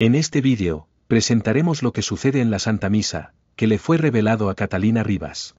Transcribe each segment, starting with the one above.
En este vídeo, presentaremos lo que sucede en la Santa Misa, que le fue revelado a Catalina Rivas.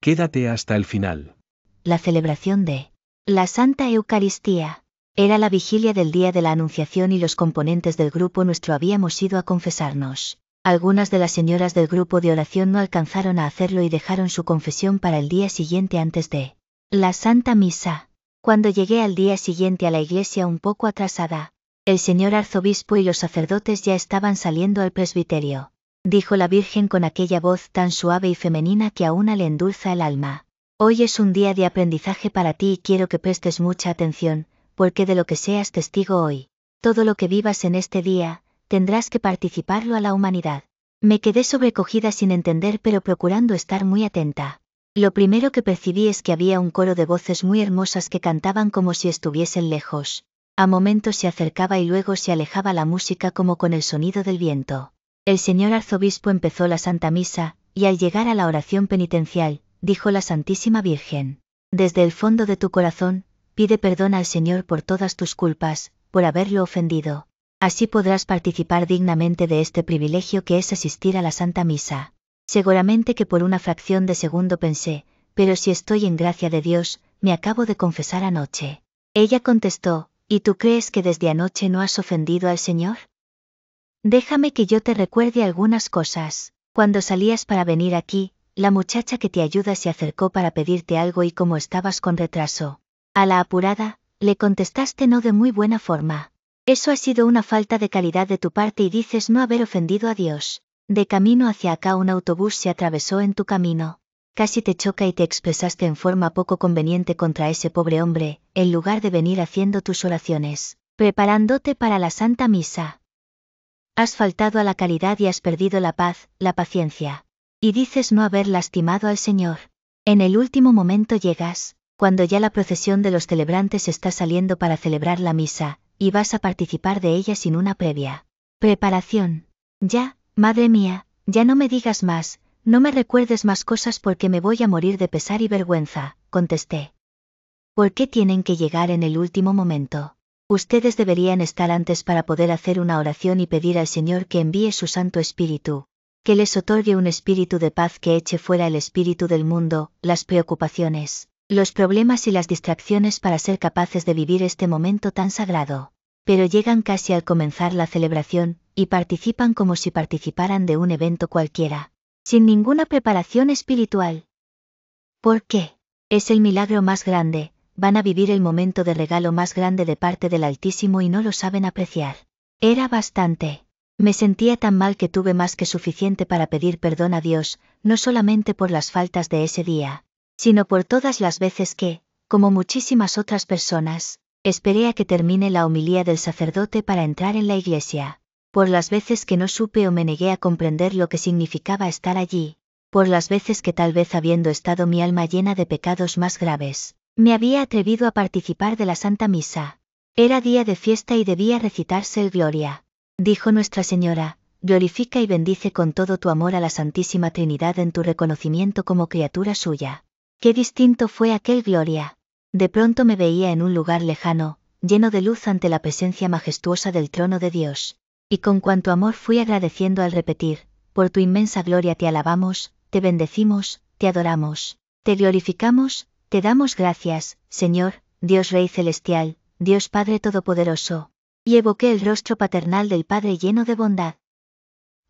Quédate hasta el final. La celebración de la Santa Eucaristía era la vigilia del día de la Anunciación y los componentes del grupo nuestro habíamos ido a confesarnos. Algunas de las señoras del grupo de oración no alcanzaron a hacerlo y dejaron su confesión para el día siguiente antes de la Santa Misa. Cuando llegué al día siguiente a la iglesia un poco atrasada, el señor arzobispo y los sacerdotes ya estaban saliendo al presbiterio, dijo la Virgen con aquella voz tan suave y femenina que a una le endulza el alma. Hoy es un día de aprendizaje para ti y quiero que prestes mucha atención, porque de lo que seas testigo hoy, todo lo que vivas en este día, tendrás que participarlo a la humanidad. Me quedé sobrecogida sin entender pero procurando estar muy atenta. Lo primero que percibí es que había un coro de voces muy hermosas que cantaban como si estuviesen lejos. A momentos se acercaba y luego se alejaba la música como con el sonido del viento. El señor arzobispo empezó la Santa Misa, y al llegar a la oración penitencial, dijo la Santísima Virgen. Desde el fondo de tu corazón, pide perdón al Señor por todas tus culpas, por haberlo ofendido. Así podrás participar dignamente de este privilegio que es asistir a la Santa Misa. Seguramente que por una fracción de segundo pensé, pero si estoy en gracia de Dios, me acabo de confesar anoche. Ella contestó, ¿Y tú crees que desde anoche no has ofendido al Señor? Déjame que yo te recuerde algunas cosas. Cuando salías para venir aquí, la muchacha que te ayuda se acercó para pedirte algo y como estabas con retraso. A la apurada, le contestaste no de muy buena forma. Eso ha sido una falta de calidad de tu parte y dices no haber ofendido a Dios. De camino hacia acá un autobús se atravesó en tu camino casi te choca y te expresaste en forma poco conveniente contra ese pobre hombre, en lugar de venir haciendo tus oraciones, preparándote para la Santa Misa. Has faltado a la caridad y has perdido la paz, la paciencia. Y dices no haber lastimado al Señor. En el último momento llegas, cuando ya la procesión de los celebrantes está saliendo para celebrar la misa, y vas a participar de ella sin una previa preparación. Ya, madre mía, ya no me digas más, no me recuerdes más cosas porque me voy a morir de pesar y vergüenza, contesté. ¿Por qué tienen que llegar en el último momento? Ustedes deberían estar antes para poder hacer una oración y pedir al Señor que envíe su Santo Espíritu, que les otorgue un espíritu de paz que eche fuera el espíritu del mundo, las preocupaciones, los problemas y las distracciones para ser capaces de vivir este momento tan sagrado. Pero llegan casi al comenzar la celebración, y participan como si participaran de un evento cualquiera sin ninguna preparación espiritual. ¿Por qué? Es el milagro más grande, van a vivir el momento de regalo más grande de parte del Altísimo y no lo saben apreciar. Era bastante. Me sentía tan mal que tuve más que suficiente para pedir perdón a Dios, no solamente por las faltas de ese día, sino por todas las veces que, como muchísimas otras personas, esperé a que termine la homilía del sacerdote para entrar en la iglesia por las veces que no supe o me negué a comprender lo que significaba estar allí, por las veces que tal vez habiendo estado mi alma llena de pecados más graves, me había atrevido a participar de la Santa Misa. Era día de fiesta y debía recitarse el Gloria. Dijo Nuestra Señora, glorifica y bendice con todo tu amor a la Santísima Trinidad en tu reconocimiento como criatura suya. Qué distinto fue aquel Gloria. De pronto me veía en un lugar lejano, lleno de luz ante la presencia majestuosa del trono de Dios. Y con cuanto amor fui agradeciendo al repetir, por tu inmensa gloria te alabamos, te bendecimos, te adoramos, te glorificamos, te damos gracias, Señor, Dios Rey Celestial, Dios Padre Todopoderoso. Y evoqué el rostro paternal del Padre lleno de bondad.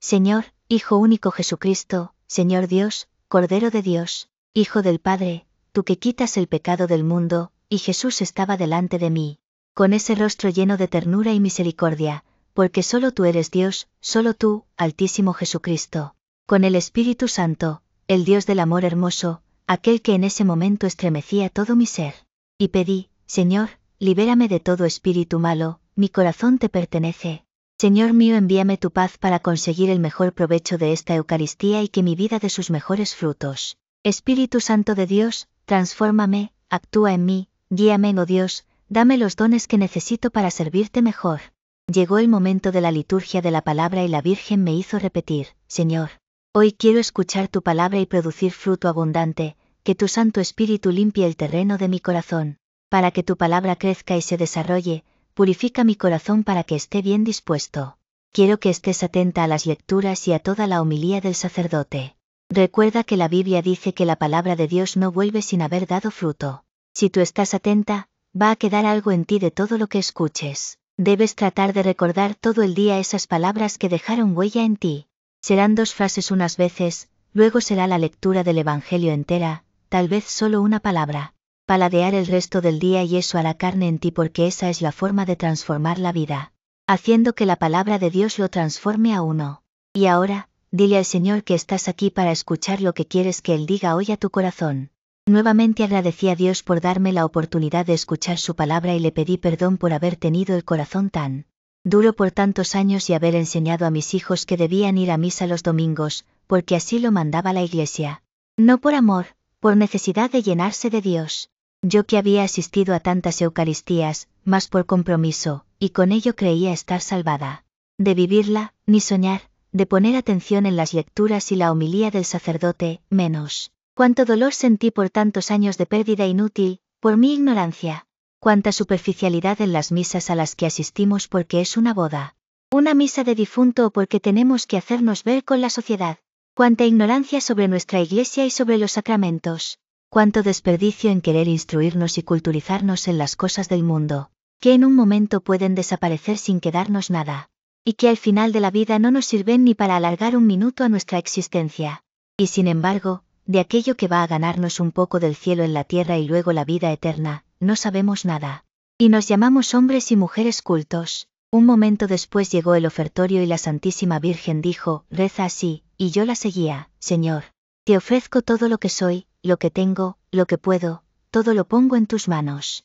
Señor, Hijo único Jesucristo, Señor Dios, Cordero de Dios, Hijo del Padre, tú que quitas el pecado del mundo, y Jesús estaba delante de mí. Con ese rostro lleno de ternura y misericordia, porque solo tú eres Dios, solo tú, Altísimo Jesucristo. Con el Espíritu Santo, el Dios del amor hermoso, aquel que en ese momento estremecía todo mi ser. Y pedí, Señor, libérame de todo espíritu malo, mi corazón te pertenece. Señor mío, envíame tu paz para conseguir el mejor provecho de esta Eucaristía y que mi vida dé sus mejores frutos. Espíritu Santo de Dios, transfórmame, actúa en mí, guíame, oh Dios, dame los dones que necesito para servirte mejor. Llegó el momento de la liturgia de la palabra y la Virgen me hizo repetir, Señor, hoy quiero escuchar tu palabra y producir fruto abundante, que tu Santo Espíritu limpie el terreno de mi corazón, para que tu palabra crezca y se desarrolle, purifica mi corazón para que esté bien dispuesto. Quiero que estés atenta a las lecturas y a toda la homilía del sacerdote. Recuerda que la Biblia dice que la palabra de Dios no vuelve sin haber dado fruto. Si tú estás atenta, va a quedar algo en ti de todo lo que escuches. Debes tratar de recordar todo el día esas palabras que dejaron huella en ti. Serán dos frases unas veces, luego será la lectura del Evangelio entera, tal vez solo una palabra. Paladear el resto del día y eso a la carne en ti porque esa es la forma de transformar la vida. Haciendo que la palabra de Dios lo transforme a uno. Y ahora, dile al Señor que estás aquí para escuchar lo que quieres que Él diga hoy a tu corazón. Nuevamente agradecí a Dios por darme la oportunidad de escuchar su palabra y le pedí perdón por haber tenido el corazón tan duro por tantos años y haber enseñado a mis hijos que debían ir a misa los domingos, porque así lo mandaba la iglesia. No por amor, por necesidad de llenarse de Dios. Yo que había asistido a tantas Eucaristías, más por compromiso, y con ello creía estar salvada. De vivirla, ni soñar, de poner atención en las lecturas y la homilía del sacerdote, menos. Cuánto dolor sentí por tantos años de pérdida inútil, por mi ignorancia. Cuánta superficialidad en las misas a las que asistimos porque es una boda. Una misa de difunto o porque tenemos que hacernos ver con la sociedad. Cuánta ignorancia sobre nuestra iglesia y sobre los sacramentos. Cuánto desperdicio en querer instruirnos y culturizarnos en las cosas del mundo, que en un momento pueden desaparecer sin quedarnos nada. Y que al final de la vida no nos sirven ni para alargar un minuto a nuestra existencia. Y sin embargo, de aquello que va a ganarnos un poco del cielo en la tierra y luego la vida eterna, no sabemos nada. Y nos llamamos hombres y mujeres cultos. Un momento después llegó el ofertorio y la Santísima Virgen dijo, reza así, y yo la seguía, Señor. Te ofrezco todo lo que soy, lo que tengo, lo que puedo, todo lo pongo en tus manos.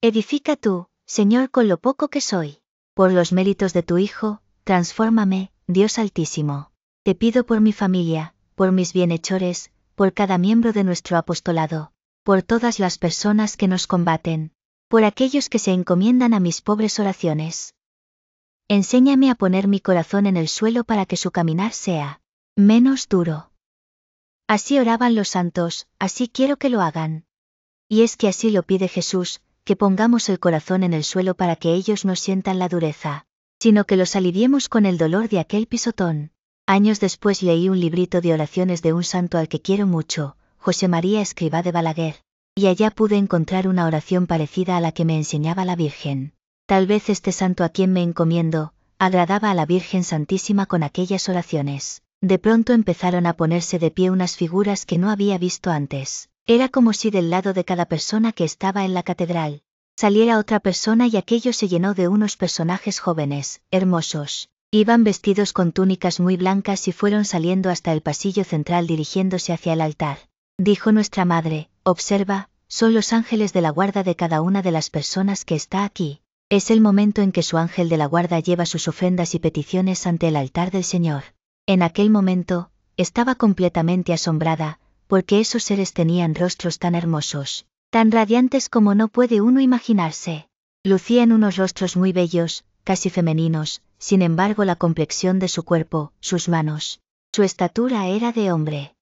Edifica tú, Señor, con lo poco que soy. Por los méritos de tu Hijo, transfórmame, Dios Altísimo. Te pido por mi familia, por mis bienhechores, por cada miembro de nuestro apostolado, por todas las personas que nos combaten, por aquellos que se encomiendan a mis pobres oraciones. Enséñame a poner mi corazón en el suelo para que su caminar sea menos duro. Así oraban los santos, así quiero que lo hagan. Y es que así lo pide Jesús, que pongamos el corazón en el suelo para que ellos no sientan la dureza, sino que los aliviemos con el dolor de aquel pisotón. Años después leí un librito de oraciones de un santo al que quiero mucho, José María Escribá de Balaguer, y allá pude encontrar una oración parecida a la que me enseñaba la Virgen. Tal vez este santo a quien me encomiendo, agradaba a la Virgen Santísima con aquellas oraciones. De pronto empezaron a ponerse de pie unas figuras que no había visto antes. Era como si del lado de cada persona que estaba en la catedral, saliera otra persona y aquello se llenó de unos personajes jóvenes, hermosos, Iban vestidos con túnicas muy blancas y fueron saliendo hasta el pasillo central dirigiéndose hacia el altar. Dijo nuestra madre, observa, son los ángeles de la guarda de cada una de las personas que está aquí. Es el momento en que su ángel de la guarda lleva sus ofrendas y peticiones ante el altar del Señor. En aquel momento, estaba completamente asombrada, porque esos seres tenían rostros tan hermosos, tan radiantes como no puede uno imaginarse. Lucían unos rostros muy bellos, casi femeninos, sin embargo la complexión de su cuerpo, sus manos. Su estatura era de hombre.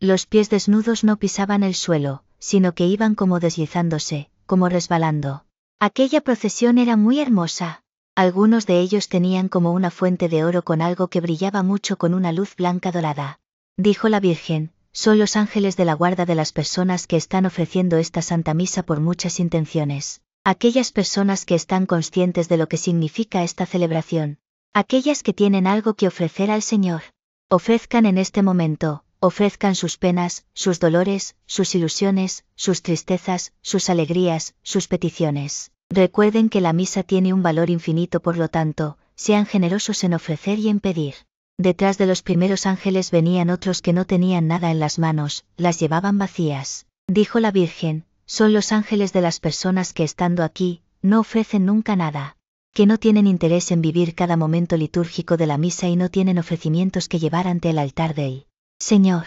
Los pies desnudos no pisaban el suelo, sino que iban como deslizándose, como resbalando. Aquella procesión era muy hermosa. Algunos de ellos tenían como una fuente de oro con algo que brillaba mucho con una luz blanca dorada. Dijo la Virgen, son los ángeles de la guarda de las personas que están ofreciendo esta Santa Misa por muchas intenciones aquellas personas que están conscientes de lo que significa esta celebración, aquellas que tienen algo que ofrecer al Señor, ofrezcan en este momento, ofrezcan sus penas, sus dolores, sus ilusiones, sus tristezas, sus alegrías, sus peticiones. Recuerden que la misa tiene un valor infinito, por lo tanto, sean generosos en ofrecer y en pedir. Detrás de los primeros ángeles venían otros que no tenían nada en las manos, las llevaban vacías. Dijo la Virgen, son los ángeles de las personas que estando aquí, no ofrecen nunca nada, que no tienen interés en vivir cada momento litúrgico de la misa y no tienen ofrecimientos que llevar ante el altar del Señor.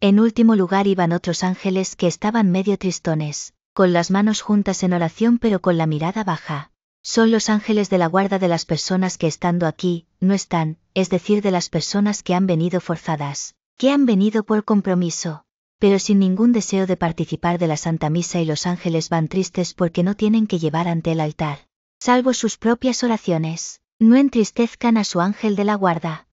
En último lugar iban otros ángeles que estaban medio tristones, con las manos juntas en oración pero con la mirada baja. Son los ángeles de la guarda de las personas que estando aquí, no están, es decir, de las personas que han venido forzadas, que han venido por compromiso, pero sin ningún deseo de participar de la Santa Misa y los ángeles van tristes porque no tienen que llevar ante el altar, salvo sus propias oraciones, no entristezcan a su ángel de la guarda.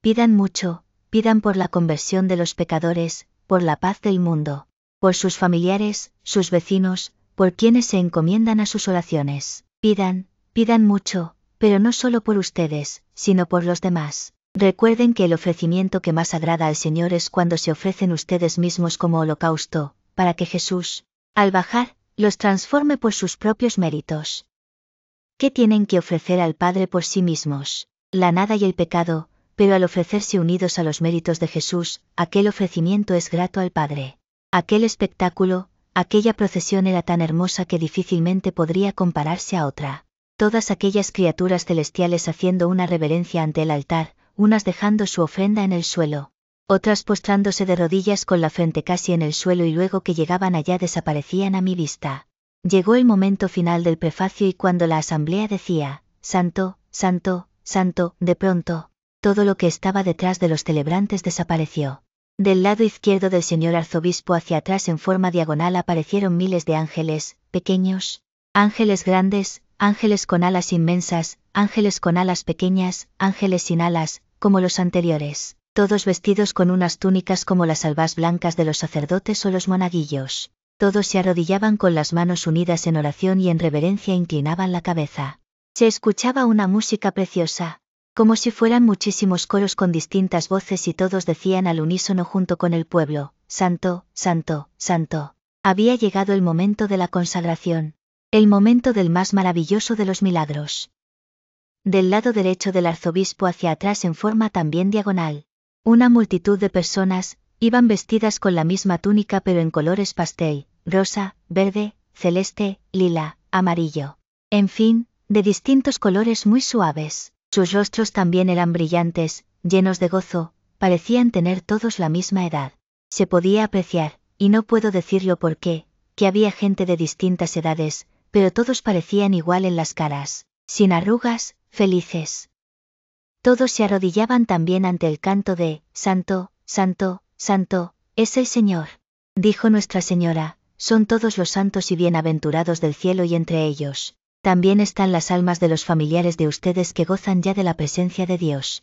Pidan mucho, pidan por la conversión de los pecadores, por la paz del mundo, por sus familiares, sus vecinos, por quienes se encomiendan a sus oraciones. Pidan, pidan mucho, pero no solo por ustedes, sino por los demás. Recuerden que el ofrecimiento que más agrada al Señor es cuando se ofrecen ustedes mismos como holocausto, para que Jesús, al bajar, los transforme por sus propios méritos. ¿Qué tienen que ofrecer al Padre por sí mismos? La nada y el pecado, pero al ofrecerse unidos a los méritos de Jesús, aquel ofrecimiento es grato al Padre. Aquel espectáculo, aquella procesión era tan hermosa que difícilmente podría compararse a otra. Todas aquellas criaturas celestiales haciendo una reverencia ante el altar, unas dejando su ofrenda en el suelo, otras postrándose de rodillas con la frente casi en el suelo y luego que llegaban allá desaparecían a mi vista. Llegó el momento final del prefacio y cuando la asamblea decía, Santo, Santo, Santo, de pronto, todo lo que estaba detrás de los celebrantes desapareció. Del lado izquierdo del señor arzobispo hacia atrás en forma diagonal aparecieron miles de ángeles, pequeños, ángeles grandes, ángeles con alas inmensas, ángeles con alas pequeñas, ángeles sin alas, como los anteriores, todos vestidos con unas túnicas como las albas blancas de los sacerdotes o los monaguillos. Todos se arrodillaban con las manos unidas en oración y en reverencia e inclinaban la cabeza. Se escuchaba una música preciosa, como si fueran muchísimos coros con distintas voces y todos decían al unísono junto con el pueblo, Santo, Santo, Santo. Había llegado el momento de la consagración el momento del más maravilloso de los milagros. Del lado derecho del arzobispo hacia atrás en forma también diagonal, una multitud de personas iban vestidas con la misma túnica pero en colores pastel, rosa, verde, celeste, lila, amarillo. En fin, de distintos colores muy suaves. Sus rostros también eran brillantes, llenos de gozo, parecían tener todos la misma edad. Se podía apreciar, y no puedo decirlo por qué, que había gente de distintas edades, pero todos parecían igual en las caras, sin arrugas, felices. Todos se arrodillaban también ante el canto de, Santo, Santo, Santo, es el Señor. Dijo Nuestra Señora, son todos los santos y bienaventurados del cielo y entre ellos. También están las almas de los familiares de ustedes que gozan ya de la presencia de Dios.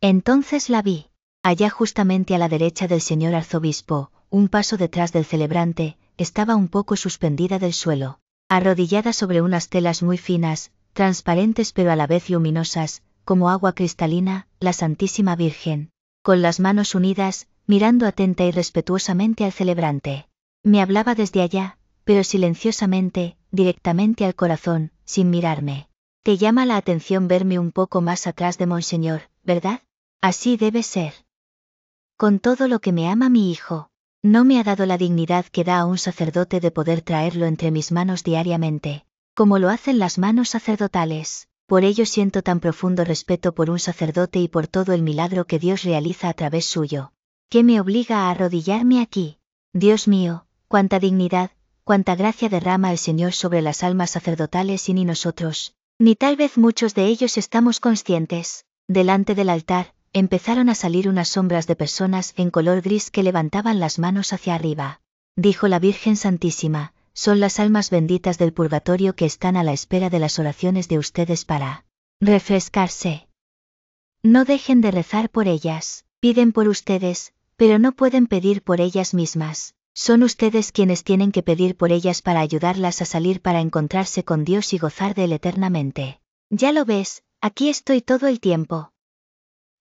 Entonces la vi, allá justamente a la derecha del señor arzobispo, un paso detrás del celebrante, estaba un poco suspendida del suelo arrodillada sobre unas telas muy finas, transparentes pero a la vez luminosas, como agua cristalina, la Santísima Virgen, con las manos unidas, mirando atenta y respetuosamente al celebrante. Me hablaba desde allá, pero silenciosamente, directamente al corazón, sin mirarme. Te llama la atención verme un poco más atrás de Monseñor, ¿verdad? Así debe ser. Con todo lo que me ama mi hijo. No me ha dado la dignidad que da a un sacerdote de poder traerlo entre mis manos diariamente, como lo hacen las manos sacerdotales. Por ello siento tan profundo respeto por un sacerdote y por todo el milagro que Dios realiza a través suyo, que me obliga a arrodillarme aquí. Dios mío, cuánta dignidad, cuánta gracia derrama el Señor sobre las almas sacerdotales y ni nosotros, ni tal vez muchos de ellos estamos conscientes, delante del altar, empezaron a salir unas sombras de personas en color gris que levantaban las manos hacia arriba. Dijo la Virgen Santísima, son las almas benditas del purgatorio que están a la espera de las oraciones de ustedes para refrescarse. No dejen de rezar por ellas, piden por ustedes, pero no pueden pedir por ellas mismas. Son ustedes quienes tienen que pedir por ellas para ayudarlas a salir para encontrarse con Dios y gozar de él eternamente. Ya lo ves, aquí estoy todo el tiempo.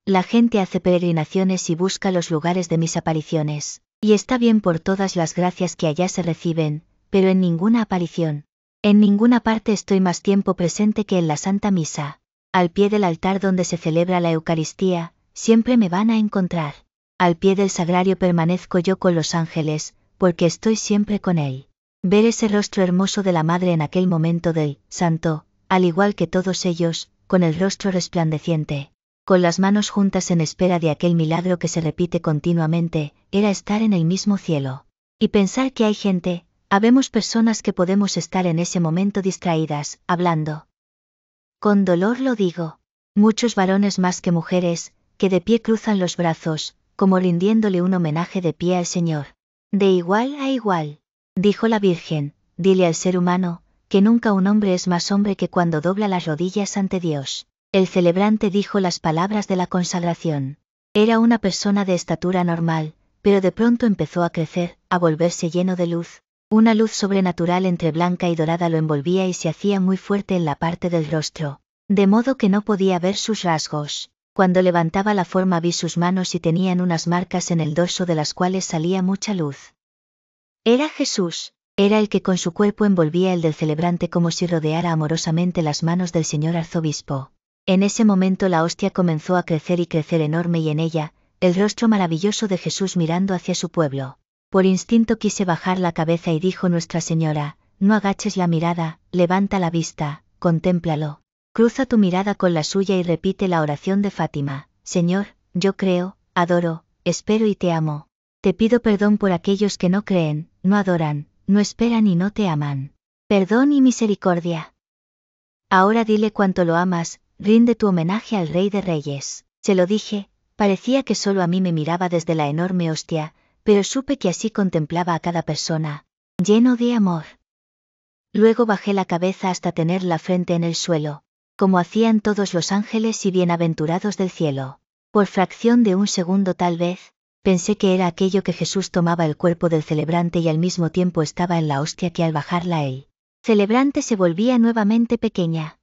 La gente hace peregrinaciones y busca los lugares de mis apariciones, y está bien por todas las gracias que allá se reciben, pero en ninguna aparición, en ninguna parte estoy más tiempo presente que en la Santa Misa. Al pie del altar donde se celebra la Eucaristía, siempre me van a encontrar. Al pie del sagrario permanezco yo con los ángeles, porque estoy siempre con él. Ver ese rostro hermoso de la Madre en aquel momento del Santo, al igual que todos ellos, con el rostro resplandeciente, con las manos juntas en espera de aquel milagro que se repite continuamente, era estar en el mismo cielo. Y pensar que hay gente, habemos personas que podemos estar en ese momento distraídas, hablando. Con dolor lo digo. Muchos varones más que mujeres, que de pie cruzan los brazos, como rindiéndole un homenaje de pie al Señor. De igual a igual, dijo la Virgen, dile al ser humano, que nunca un hombre es más hombre que cuando dobla las rodillas ante Dios. El celebrante dijo las palabras de la consagración. Era una persona de estatura normal, pero de pronto empezó a crecer, a volverse lleno de luz. Una luz sobrenatural entre blanca y dorada lo envolvía y se hacía muy fuerte en la parte del rostro, de modo que no podía ver sus rasgos. Cuando levantaba la forma vi sus manos y tenían unas marcas en el dorso de las cuales salía mucha luz. Era Jesús, era el que con su cuerpo envolvía el del celebrante como si rodeara amorosamente las manos del señor arzobispo. En ese momento la hostia comenzó a crecer y crecer enorme y en ella, el rostro maravilloso de Jesús mirando hacia su pueblo. Por instinto quise bajar la cabeza y dijo Nuestra Señora, no agaches la mirada, levanta la vista, contémplalo. Cruza tu mirada con la suya y repite la oración de Fátima, Señor, yo creo, adoro, espero y te amo. Te pido perdón por aquellos que no creen, no adoran, no esperan y no te aman. Perdón y misericordia. Ahora dile cuánto lo amas, rinde tu homenaje al Rey de Reyes. Se lo dije, parecía que solo a mí me miraba desde la enorme hostia, pero supe que así contemplaba a cada persona, lleno de amor. Luego bajé la cabeza hasta tener la frente en el suelo, como hacían todos los ángeles y bienaventurados del cielo. Por fracción de un segundo tal vez, pensé que era aquello que Jesús tomaba el cuerpo del celebrante y al mismo tiempo estaba en la hostia que al bajarla él. Celebrante se volvía nuevamente pequeña.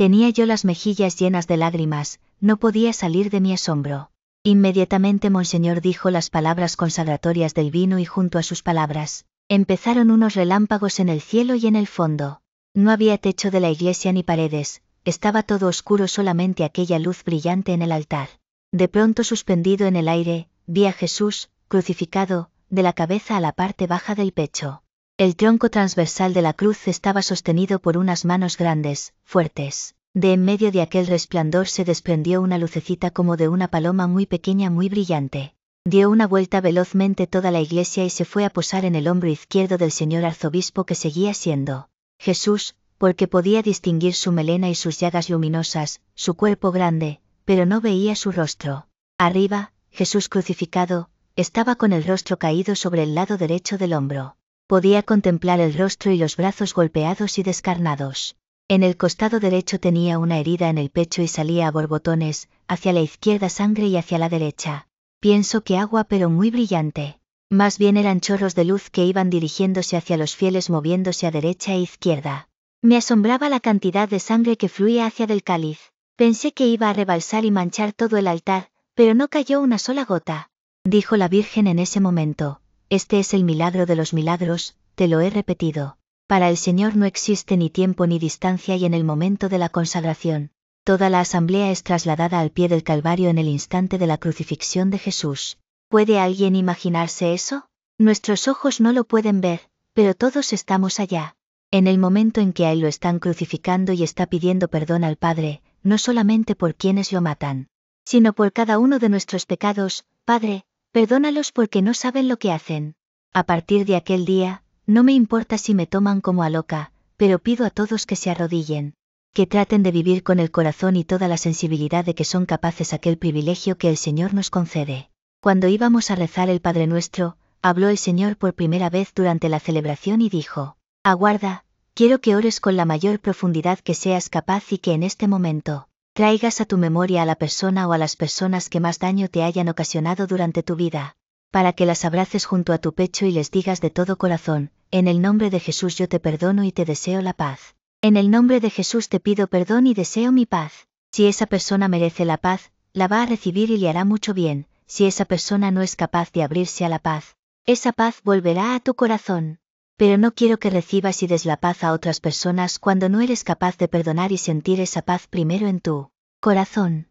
Tenía yo las mejillas llenas de lágrimas, no podía salir de mi asombro. Inmediatamente Monseñor dijo las palabras consagratorias del vino y junto a sus palabras, empezaron unos relámpagos en el cielo y en el fondo. No había techo de la iglesia ni paredes, estaba todo oscuro solamente aquella luz brillante en el altar. De pronto suspendido en el aire, vi a Jesús, crucificado, de la cabeza a la parte baja del pecho. El tronco transversal de la cruz estaba sostenido por unas manos grandes, fuertes. De en medio de aquel resplandor se desprendió una lucecita como de una paloma muy pequeña muy brillante. Dio una vuelta velozmente toda la iglesia y se fue a posar en el hombro izquierdo del señor arzobispo que seguía siendo Jesús, porque podía distinguir su melena y sus llagas luminosas, su cuerpo grande, pero no veía su rostro. Arriba, Jesús crucificado, estaba con el rostro caído sobre el lado derecho del hombro podía contemplar el rostro y los brazos golpeados y descarnados. En el costado derecho tenía una herida en el pecho y salía a borbotones, hacia la izquierda sangre y hacia la derecha. Pienso que agua pero muy brillante. Más bien eran chorros de luz que iban dirigiéndose hacia los fieles moviéndose a derecha e izquierda. Me asombraba la cantidad de sangre que fluía hacia del cáliz. Pensé que iba a rebalsar y manchar todo el altar, pero no cayó una sola gota, dijo la Virgen en ese momento. Este es el milagro de los milagros, te lo he repetido. Para el Señor no existe ni tiempo ni distancia y en el momento de la consagración, toda la asamblea es trasladada al pie del Calvario en el instante de la crucifixión de Jesús. ¿Puede alguien imaginarse eso? Nuestros ojos no lo pueden ver, pero todos estamos allá. En el momento en que a lo están crucificando y está pidiendo perdón al Padre, no solamente por quienes lo matan, sino por cada uno de nuestros pecados, Padre, Perdónalos porque no saben lo que hacen. A partir de aquel día, no me importa si me toman como a loca, pero pido a todos que se arrodillen, que traten de vivir con el corazón y toda la sensibilidad de que son capaces aquel privilegio que el Señor nos concede. Cuando íbamos a rezar el Padre Nuestro, habló el Señor por primera vez durante la celebración y dijo, Aguarda, quiero que ores con la mayor profundidad que seas capaz y que en este momento, traigas a tu memoria a la persona o a las personas que más daño te hayan ocasionado durante tu vida, para que las abraces junto a tu pecho y les digas de todo corazón, en el nombre de Jesús yo te perdono y te deseo la paz. En el nombre de Jesús te pido perdón y deseo mi paz. Si esa persona merece la paz, la va a recibir y le hará mucho bien, si esa persona no es capaz de abrirse a la paz. Esa paz volverá a tu corazón pero no quiero que recibas y des la paz a otras personas cuando no eres capaz de perdonar y sentir esa paz primero en tu corazón.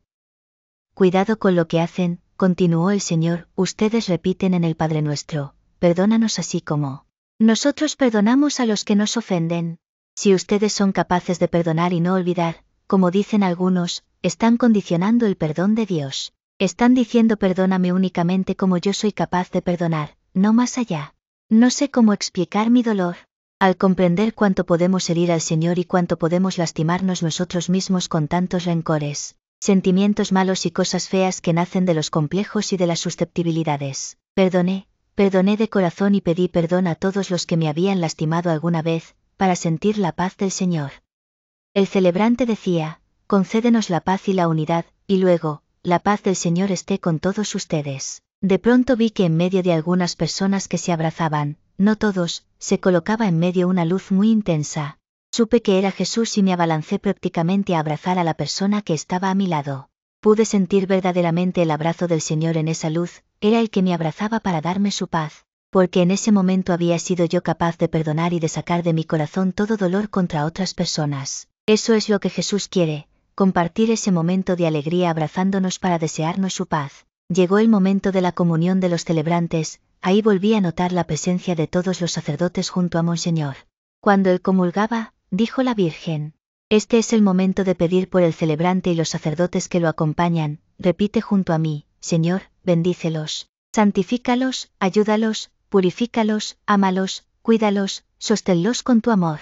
Cuidado con lo que hacen, continuó el Señor, ustedes repiten en el Padre nuestro, perdónanos así como nosotros perdonamos a los que nos ofenden. Si ustedes son capaces de perdonar y no olvidar, como dicen algunos, están condicionando el perdón de Dios. Están diciendo perdóname únicamente como yo soy capaz de perdonar, no más allá. No sé cómo explicar mi dolor. Al comprender cuánto podemos herir al Señor y cuánto podemos lastimarnos nosotros mismos con tantos rencores, sentimientos malos y cosas feas que nacen de los complejos y de las susceptibilidades. Perdoné, perdoné de corazón y pedí perdón a todos los que me habían lastimado alguna vez, para sentir la paz del Señor. El celebrante decía, concédenos la paz y la unidad, y luego, la paz del Señor esté con todos ustedes. De pronto vi que en medio de algunas personas que se abrazaban, no todos, se colocaba en medio una luz muy intensa. Supe que era Jesús y me abalancé prácticamente a abrazar a la persona que estaba a mi lado. Pude sentir verdaderamente el abrazo del Señor en esa luz, era el que me abrazaba para darme su paz, porque en ese momento había sido yo capaz de perdonar y de sacar de mi corazón todo dolor contra otras personas. Eso es lo que Jesús quiere, compartir ese momento de alegría abrazándonos para desearnos su paz. Llegó el momento de la comunión de los celebrantes, ahí volví a notar la presencia de todos los sacerdotes junto a Monseñor. Cuando él comulgaba, dijo la Virgen. Este es el momento de pedir por el celebrante y los sacerdotes que lo acompañan, repite junto a mí, Señor, bendícelos, santifícalos, ayúdalos, purifícalos, ámalos, cuídalos, sosténlos con tu amor.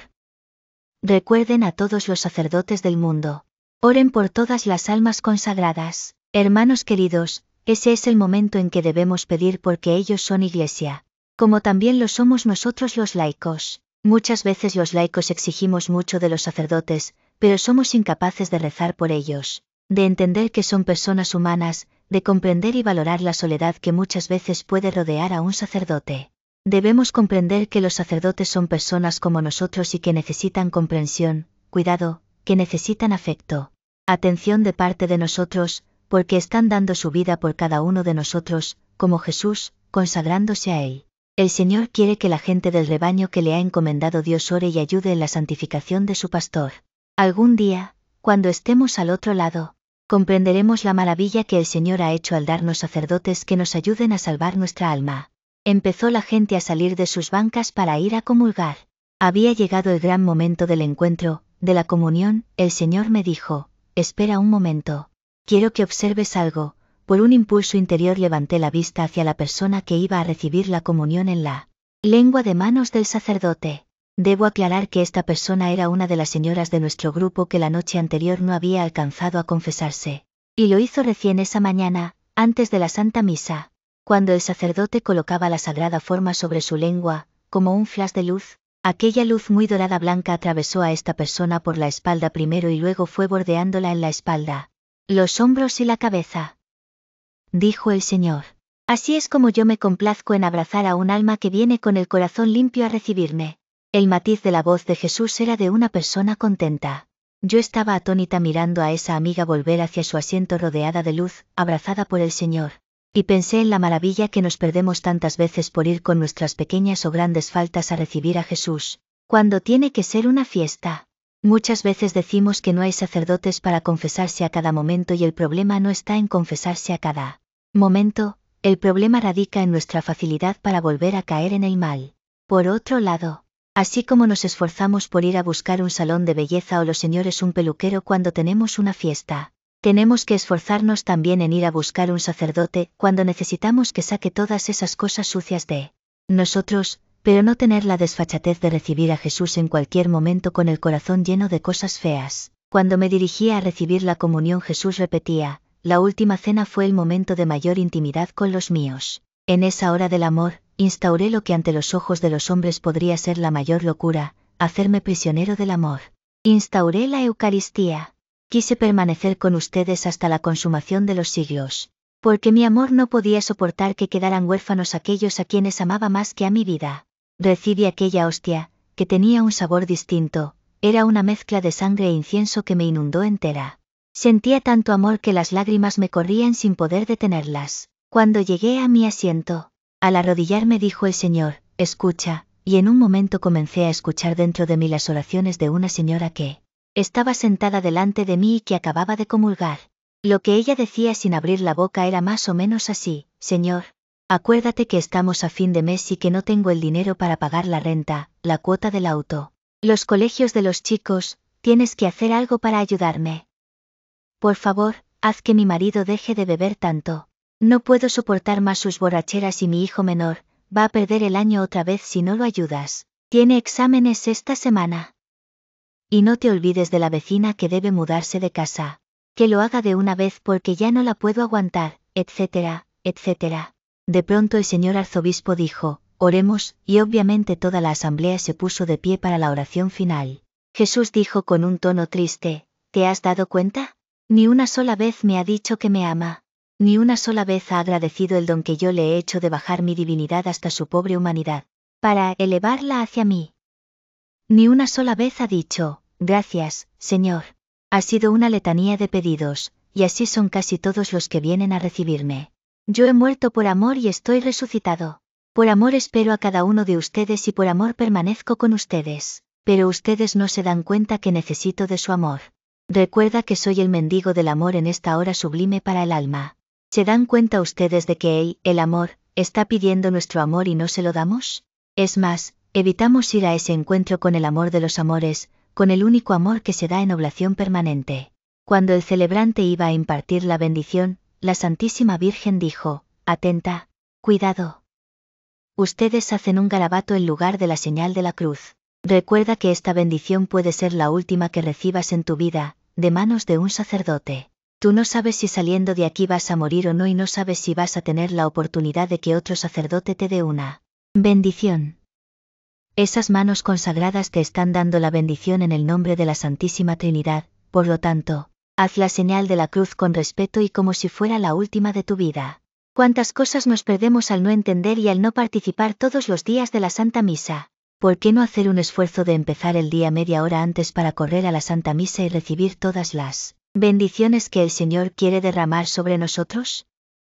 Recuerden a todos los sacerdotes del mundo. Oren por todas las almas consagradas. Hermanos queridos, ese es el momento en que debemos pedir porque ellos son iglesia, como también lo somos nosotros los laicos. Muchas veces los laicos exigimos mucho de los sacerdotes, pero somos incapaces de rezar por ellos, de entender que son personas humanas, de comprender y valorar la soledad que muchas veces puede rodear a un sacerdote. Debemos comprender que los sacerdotes son personas como nosotros y que necesitan comprensión, cuidado, que necesitan afecto, atención de parte de nosotros, porque están dando su vida por cada uno de nosotros, como Jesús, consagrándose a Él. El Señor quiere que la gente del rebaño que le ha encomendado Dios ore y ayude en la santificación de su pastor. Algún día, cuando estemos al otro lado, comprenderemos la maravilla que el Señor ha hecho al darnos sacerdotes que nos ayuden a salvar nuestra alma. Empezó la gente a salir de sus bancas para ir a comulgar. Había llegado el gran momento del encuentro, de la comunión, el Señor me dijo, espera un momento. Quiero que observes algo, por un impulso interior levanté la vista hacia la persona que iba a recibir la comunión en la lengua de manos del sacerdote. Debo aclarar que esta persona era una de las señoras de nuestro grupo que la noche anterior no había alcanzado a confesarse. Y lo hizo recién esa mañana, antes de la Santa Misa. Cuando el sacerdote colocaba la sagrada forma sobre su lengua, como un flash de luz, aquella luz muy dorada blanca atravesó a esta persona por la espalda primero y luego fue bordeándola en la espalda los hombros y la cabeza. Dijo el Señor. Así es como yo me complazco en abrazar a un alma que viene con el corazón limpio a recibirme. El matiz de la voz de Jesús era de una persona contenta. Yo estaba atónita mirando a esa amiga volver hacia su asiento rodeada de luz, abrazada por el Señor, y pensé en la maravilla que nos perdemos tantas veces por ir con nuestras pequeñas o grandes faltas a recibir a Jesús, cuando tiene que ser una fiesta. Muchas veces decimos que no hay sacerdotes para confesarse a cada momento y el problema no está en confesarse a cada momento, el problema radica en nuestra facilidad para volver a caer en el mal. Por otro lado, así como nos esforzamos por ir a buscar un salón de belleza o los señores un peluquero cuando tenemos una fiesta, tenemos que esforzarnos también en ir a buscar un sacerdote cuando necesitamos que saque todas esas cosas sucias de nosotros, pero no tener la desfachatez de recibir a Jesús en cualquier momento con el corazón lleno de cosas feas. Cuando me dirigía a recibir la comunión Jesús repetía, la última cena fue el momento de mayor intimidad con los míos. En esa hora del amor, instauré lo que ante los ojos de los hombres podría ser la mayor locura, hacerme prisionero del amor. Instauré la Eucaristía. Quise permanecer con ustedes hasta la consumación de los siglos. Porque mi amor no podía soportar que quedaran huérfanos aquellos a quienes amaba más que a mi vida. Recibí aquella hostia, que tenía un sabor distinto, era una mezcla de sangre e incienso que me inundó entera. Sentía tanto amor que las lágrimas me corrían sin poder detenerlas. Cuando llegué a mi asiento, al arrodillarme dijo el Señor, escucha, y en un momento comencé a escuchar dentro de mí las oraciones de una señora que estaba sentada delante de mí y que acababa de comulgar. Lo que ella decía sin abrir la boca era más o menos así, Señor, Acuérdate que estamos a fin de mes y que no tengo el dinero para pagar la renta, la cuota del auto. Los colegios de los chicos, tienes que hacer algo para ayudarme. Por favor, haz que mi marido deje de beber tanto. No puedo soportar más sus borracheras y mi hijo menor, va a perder el año otra vez si no lo ayudas. Tiene exámenes esta semana. Y no te olvides de la vecina que debe mudarse de casa. Que lo haga de una vez porque ya no la puedo aguantar, etcétera, etcétera. De pronto el señor arzobispo dijo, Oremos, y obviamente toda la asamblea se puso de pie para la oración final. Jesús dijo con un tono triste, ¿Te has dado cuenta? Ni una sola vez me ha dicho que me ama. Ni una sola vez ha agradecido el don que yo le he hecho de bajar mi divinidad hasta su pobre humanidad, para elevarla hacia mí. Ni una sola vez ha dicho, gracias, Señor. Ha sido una letanía de pedidos, y así son casi todos los que vienen a recibirme. Yo he muerto por amor y estoy resucitado. Por amor espero a cada uno de ustedes y por amor permanezco con ustedes, pero ustedes no se dan cuenta que necesito de su amor. Recuerda que soy el mendigo del amor en esta hora sublime para el alma. ¿Se dan cuenta ustedes de que él, el amor, está pidiendo nuestro amor y no se lo damos? Es más, evitamos ir a ese encuentro con el amor de los amores, con el único amor que se da en oblación permanente. Cuando el celebrante iba a impartir la bendición, la Santísima Virgen dijo, atenta, cuidado. Ustedes hacen un garabato en lugar de la señal de la cruz. Recuerda que esta bendición puede ser la última que recibas en tu vida, de manos de un sacerdote. Tú no sabes si saliendo de aquí vas a morir o no y no sabes si vas a tener la oportunidad de que otro sacerdote te dé una bendición. Esas manos consagradas te están dando la bendición en el nombre de la Santísima Trinidad, por lo tanto, Haz la señal de la cruz con respeto y como si fuera la última de tu vida. Cuántas cosas nos perdemos al no entender y al no participar todos los días de la Santa Misa. ¿Por qué no hacer un esfuerzo de empezar el día media hora antes para correr a la Santa Misa y recibir todas las bendiciones que el Señor quiere derramar sobre nosotros?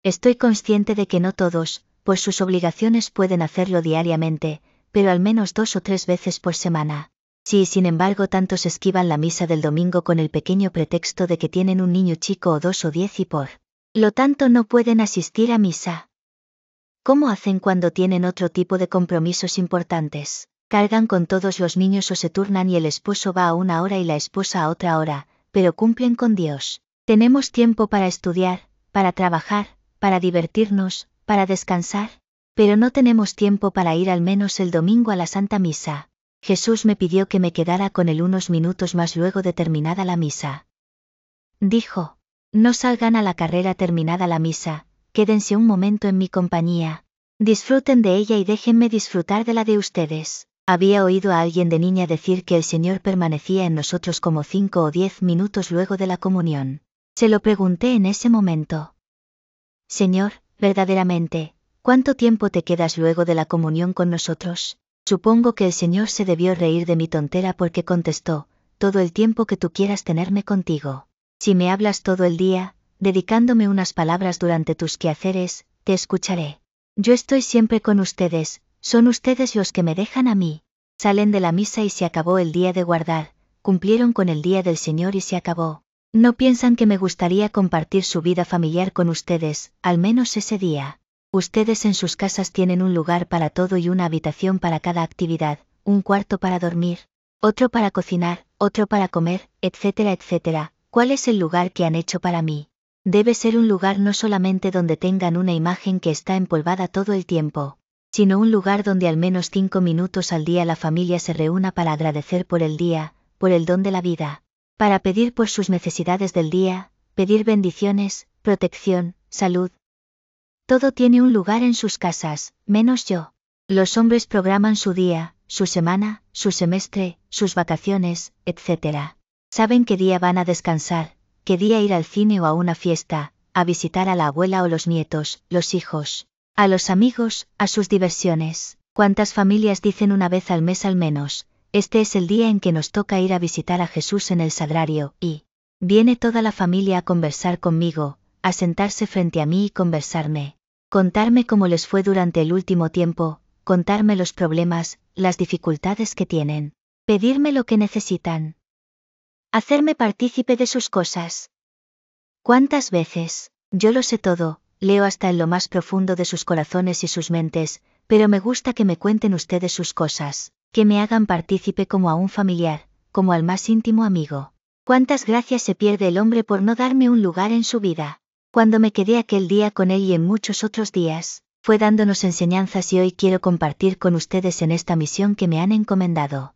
Estoy consciente de que no todos, por sus obligaciones pueden hacerlo diariamente, pero al menos dos o tres veces por semana. Sí, sin embargo tantos esquivan la misa del domingo con el pequeño pretexto de que tienen un niño chico o dos o diez y por lo tanto no pueden asistir a misa. ¿Cómo hacen cuando tienen otro tipo de compromisos importantes? Cargan con todos los niños o se turnan y el esposo va a una hora y la esposa a otra hora, pero cumplen con Dios. Tenemos tiempo para estudiar, para trabajar, para divertirnos, para descansar, pero no tenemos tiempo para ir al menos el domingo a la Santa Misa. Jesús me pidió que me quedara con él unos minutos más luego de terminada la misa. Dijo, no salgan a la carrera terminada la misa, quédense un momento en mi compañía, disfruten de ella y déjenme disfrutar de la de ustedes. Había oído a alguien de niña decir que el Señor permanecía en nosotros como cinco o diez minutos luego de la comunión. Se lo pregunté en ese momento. Señor, verdaderamente, ¿cuánto tiempo te quedas luego de la comunión con nosotros? Supongo que el señor se debió reír de mi tontera porque contestó, todo el tiempo que tú quieras tenerme contigo. Si me hablas todo el día, dedicándome unas palabras durante tus quehaceres, te escucharé. Yo estoy siempre con ustedes, son ustedes los que me dejan a mí. Salen de la misa y se acabó el día de guardar, cumplieron con el día del Señor y se acabó. No piensan que me gustaría compartir su vida familiar con ustedes, al menos ese día. Ustedes en sus casas tienen un lugar para todo y una habitación para cada actividad, un cuarto para dormir, otro para cocinar, otro para comer, etcétera, etcétera. ¿Cuál es el lugar que han hecho para mí? Debe ser un lugar no solamente donde tengan una imagen que está empolvada todo el tiempo, sino un lugar donde al menos cinco minutos al día la familia se reúna para agradecer por el día, por el don de la vida, para pedir por sus necesidades del día, pedir bendiciones, protección, salud, todo tiene un lugar en sus casas, menos yo. Los hombres programan su día, su semana, su semestre, sus vacaciones, etc. Saben qué día van a descansar, qué día ir al cine o a una fiesta, a visitar a la abuela o los nietos, los hijos, a los amigos, a sus diversiones. ¿Cuántas familias dicen una vez al mes al menos? Este es el día en que nos toca ir a visitar a Jesús en el sagrario, y viene toda la familia a conversar conmigo, a sentarse frente a mí y conversarme. Contarme cómo les fue durante el último tiempo, contarme los problemas, las dificultades que tienen. Pedirme lo que necesitan. Hacerme partícipe de sus cosas. ¿Cuántas veces? Yo lo sé todo, leo hasta en lo más profundo de sus corazones y sus mentes, pero me gusta que me cuenten ustedes sus cosas, que me hagan partícipe como a un familiar, como al más íntimo amigo. ¿Cuántas gracias se pierde el hombre por no darme un lugar en su vida? Cuando me quedé aquel día con él y en muchos otros días, fue dándonos enseñanzas y hoy quiero compartir con ustedes en esta misión que me han encomendado.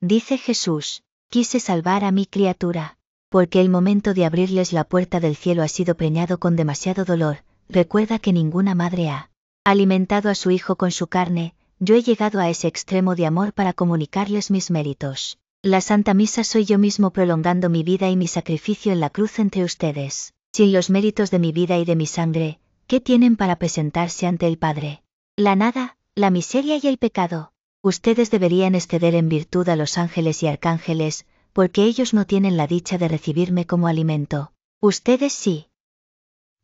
Dice Jesús, quise salvar a mi criatura, porque el momento de abrirles la puerta del cielo ha sido preñado con demasiado dolor, recuerda que ninguna madre ha alimentado a su hijo con su carne, yo he llegado a ese extremo de amor para comunicarles mis méritos. La Santa Misa soy yo mismo prolongando mi vida y mi sacrificio en la cruz entre ustedes sin los méritos de mi vida y de mi sangre, ¿qué tienen para presentarse ante el Padre? La nada, la miseria y el pecado. Ustedes deberían exceder en virtud a los ángeles y arcángeles, porque ellos no tienen la dicha de recibirme como alimento. Ustedes sí.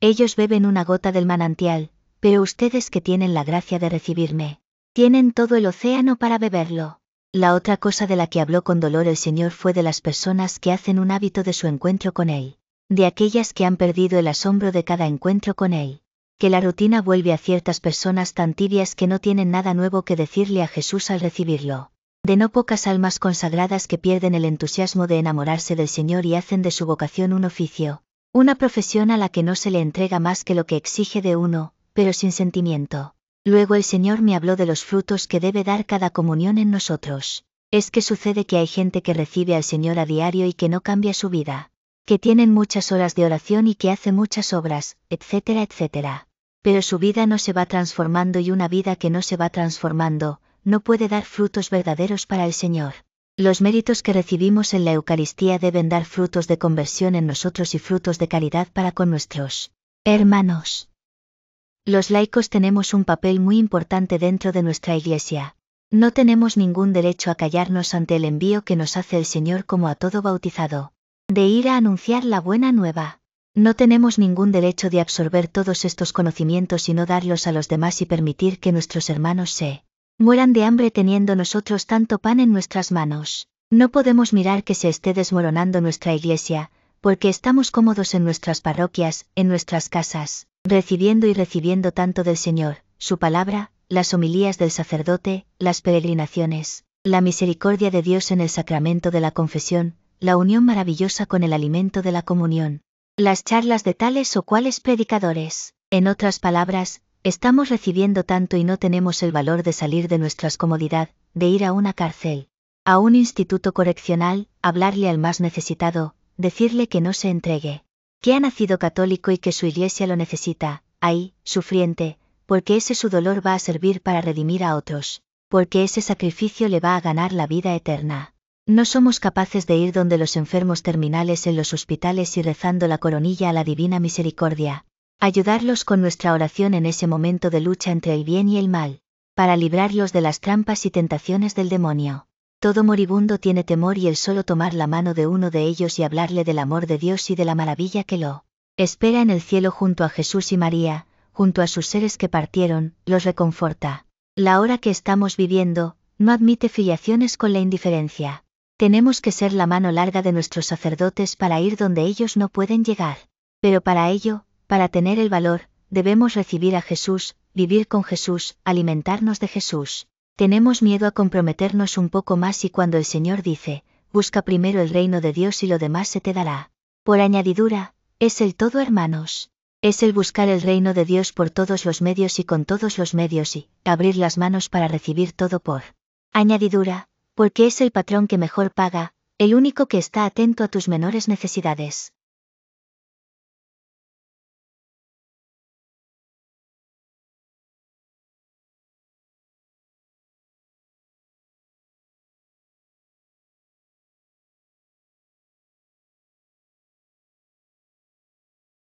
Ellos beben una gota del manantial, pero ustedes que tienen la gracia de recibirme, tienen todo el océano para beberlo. La otra cosa de la que habló con dolor el Señor fue de las personas que hacen un hábito de su encuentro con Él de aquellas que han perdido el asombro de cada encuentro con él, que la rutina vuelve a ciertas personas tan tibias que no tienen nada nuevo que decirle a Jesús al recibirlo, de no pocas almas consagradas que pierden el entusiasmo de enamorarse del Señor y hacen de su vocación un oficio, una profesión a la que no se le entrega más que lo que exige de uno, pero sin sentimiento. Luego el Señor me habló de los frutos que debe dar cada comunión en nosotros. Es que sucede que hay gente que recibe al Señor a diario y que no cambia su vida que tienen muchas horas de oración y que hace muchas obras, etcétera, etcétera. Pero su vida no se va transformando y una vida que no se va transformando, no puede dar frutos verdaderos para el Señor. Los méritos que recibimos en la Eucaristía deben dar frutos de conversión en nosotros y frutos de caridad para con nuestros hermanos. Los laicos tenemos un papel muy importante dentro de nuestra Iglesia. No tenemos ningún derecho a callarnos ante el envío que nos hace el Señor como a todo bautizado de ir a anunciar la buena nueva. No tenemos ningún derecho de absorber todos estos conocimientos y no darlos a los demás y permitir que nuestros hermanos se mueran de hambre teniendo nosotros tanto pan en nuestras manos. No podemos mirar que se esté desmoronando nuestra iglesia, porque estamos cómodos en nuestras parroquias, en nuestras casas, recibiendo y recibiendo tanto del Señor, su palabra, las homilías del sacerdote, las peregrinaciones, la misericordia de Dios en el sacramento de la confesión, la unión maravillosa con el alimento de la comunión, las charlas de tales o cuales predicadores. En otras palabras, estamos recibiendo tanto y no tenemos el valor de salir de nuestras comodidad, de ir a una cárcel, a un instituto correccional, hablarle al más necesitado, decirle que no se entregue, que ha nacido católico y que su iglesia lo necesita, ahí, sufriente, porque ese su dolor va a servir para redimir a otros, porque ese sacrificio le va a ganar la vida eterna. No somos capaces de ir donde los enfermos terminales en los hospitales y rezando la coronilla a la divina misericordia, ayudarlos con nuestra oración en ese momento de lucha entre el bien y el mal, para librarlos de las trampas y tentaciones del demonio. Todo moribundo tiene temor y el solo tomar la mano de uno de ellos y hablarle del amor de Dios y de la maravilla que lo espera en el cielo junto a Jesús y María, junto a sus seres que partieron, los reconforta. La hora que estamos viviendo, no admite filiaciones con la indiferencia. Tenemos que ser la mano larga de nuestros sacerdotes para ir donde ellos no pueden llegar. Pero para ello, para tener el valor, debemos recibir a Jesús, vivir con Jesús, alimentarnos de Jesús. Tenemos miedo a comprometernos un poco más y cuando el Señor dice, busca primero el reino de Dios y lo demás se te dará. Por añadidura, es el todo hermanos. Es el buscar el reino de Dios por todos los medios y con todos los medios y, abrir las manos para recibir todo por añadidura, porque es el patrón que mejor paga, el único que está atento a tus menores necesidades.